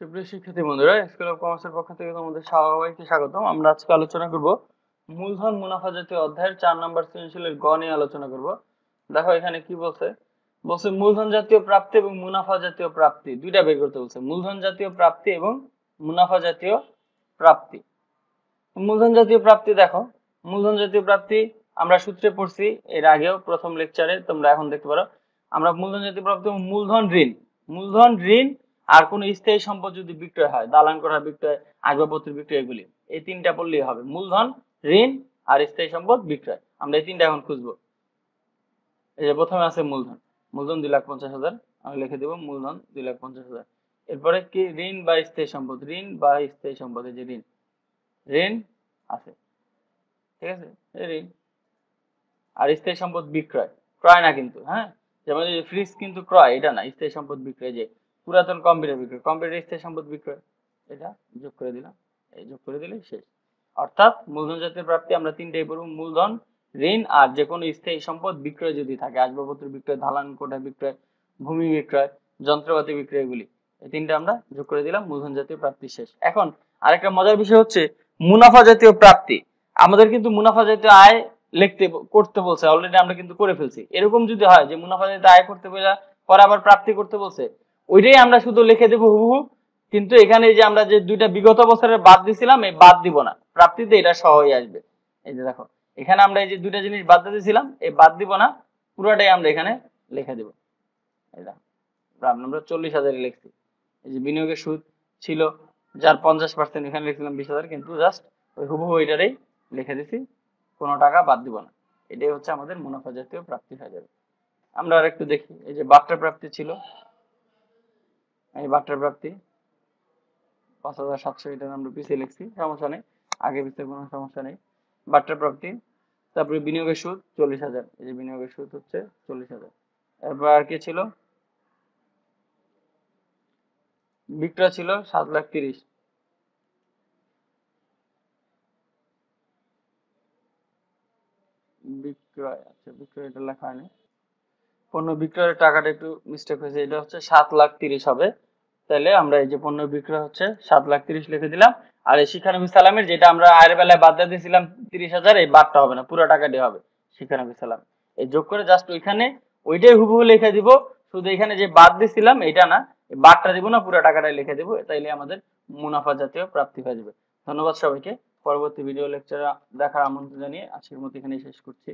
সুপ্রিয় শিক্ষার্থী বন্ধুরা স্কুল অফ কমার্সের পক্ষ থেকে তোমাদের সবাইকে স্বাগতম আমরা আজকে আলোচনা করব মূলধন মুনাফা জাতীয় অধ্যায়ের চার নম্বর সৃজনশীলের গ নিয়ে আলোচনা করব দেখো এখানে কি বলছে বলছে মূলধন জাতীয় প্রাপ্তি এবং মুনাফা জাতীয় প্রাপ্তি দুইটা বের করতে বলছে মূলধন জাতীয় প্রাপ্তি এবং মুনাফা জাতীয় প্রাপ্তি মূলধন জাতীয় প্রাপ্তি দেখো মূলধন জাতীয় প্রাপ্তি আমরা সূত্রে পড়ছি এর আগেও প্রথম লেকচারে তোমরা এখন দেখতে পারো আমরা মূলধন জাতীয় প্রাপ্তি এবং মূলধন ঋণ মূলধন ঋণ আর কোন স্থায়ী সম্পদ যদি বিক্রয় হয় দালান করা বিক্রয় আসবাবপত্র বিক্রয় এগুলি এই তিনটা পড়লেই হবে মূলধন ঋণ আর স্থায়ী সম্পদ বিক্রয় আমরা এই তিনটা এখন খুঁজবো এই যে প্রথমে আছে মূলধন মূলধন দুই লাখ পঞ্চাশ হাজার আমি লিখে দেবো মূলধন দুই লাখ পঞ্চাশ হাজার এরপরে কি ঋণ বা স্থায়ী সম্পদ ঋণ বা স্থায়ী সম্পদ এই যে ঋণ ঋণ আছে ঠিক আছে ঋণ আর স্থায়ী সম্পদ বিক্রয় ক্রয় না কিন্তু হ্যাঁ যেমন ফ্রিজ কিন্তু ক্রয় এটা না স্থায়ী সম্পদ বিক্রয় যে পুরাতন কম্পিউটার বিক্রয় কম্পিউটার স্থায়ী সম্পদ বিক্রয় এটা যোগ করে দিলাম এই যোগ করে দিলে শেষ অর্থাৎ মূলধন জাতীয় প্রাপ্তি আমরা তিনটাই পড়ব মূলধন ঋণ আর যে কোনো স্থায়ী সম্পদ বিক্রয় যদি থাকে আসবাবপত্র বিক্রয় ধালান কোঠা বিক্রয় ভূমি বিক্রয় যন্ত্রপাতি বিক্রয় এগুলি এই তিনটা আমরা যোগ করে দিলাম মূলধন জাতীয় প্রাপ্তি শেষ এখন আরেকটা মজার বিষয় হচ্ছে মুনাফা জাতীয় প্রাপ্তি আমাদের কিন্তু মুনাফা জাতীয় আয় লিখতে করতে বলছে অলরেডি আমরা কিন্তু করে ফেলছি এরকম যদি হয় যে মুনাফা জাতীয় আয় করতে বলে পরে আবার প্রাপ্তি করতে বলছে ওইটাই আমরা শুধু লিখে দেবো হুবহু কিন্তু এখানে যে আমরা যে দুইটা বিগত বছরের বাদ দিছিলাম এই বাদ দিব না প্রাপ্তিতে এটা সহজ আসবে এই যে দেখো এখানে আমরা এই যে দুইটা জিনিস বাদ দিয়েছিলাম এই বাদ দিব না পুরোটাই আমরা এখানে লিখে দেব এই আমরা চল্লিশ হাজারই লিখছি এই যে বিনিয়োগের সুদ ছিল যার পঞ্চাশ পার্সেন্ট এখানে লিখছিলাম বিশ হাজার কিন্তু জাস্ট ওই হুবহু এটারই লিখে দিছি কোনো টাকা বাদ দিব না এটাই হচ্ছে আমাদের মুনাফা জাতীয় প্রাপ্তি হয়ে যাবে আমরা আর একটু দেখি এই যে বার্তা প্রাপ্তি ছিল এই বাটার প্রাপ্তি পাঁচ হাজার সাতশো এটা আমরা পিছিয়ে লিখছি সমস্যা নেই আগে পিছিয়ে কোনো সমস্যা নেই বাটার প্রাপ্তি তারপরে বিনিয়োগের সুদ চল্লিশ হাজার এই যে বিনিয়োগের সুদ হচ্ছে চল্লিশ হাজার এরপর আর কি ছিল বিক্রয় ছিল সাত লাখ তিরিশ বিক্রয় আচ্ছা বিক্রয় এটা লেখা হয়নি পণ্য বিক্রয়ের টাকাটা একটু মিস্টেক হয়েছে এটা হচ্ছে সাত লাখ তিরিশ হবে তাহলে আমরা এই যে পণ্য বিক্রয় হচ্ছে সাত লাখ তিরিশ লিখে দিলাম আর এই শিক্ষা নবী সালামের যেটা আমরা আয়ের বেলায় বাদ দিয়ে দিয়েছিলাম তিরিশ হাজার এই বাদটা হবে না পুরো টাকাটি হবে শিক্ষা নবী সালাম এই যোগ করে জাস্ট ওইখানে ওইটাই হুবহু লিখে দিব শুধু এখানে যে বাদ দিয়েছিলাম এটা না বাদটা দিব না পুরো টাকাটা লিখে দেবো তাইলে আমাদের মুনাফা জাতীয় প্রাপ্তি হয়ে যাবে ধন্যবাদ সবাইকে পরবর্তী ভিডিও লেকচার দেখার আমন্ত্রণ জানিয়ে আজকের মতো এখানে শেষ করছি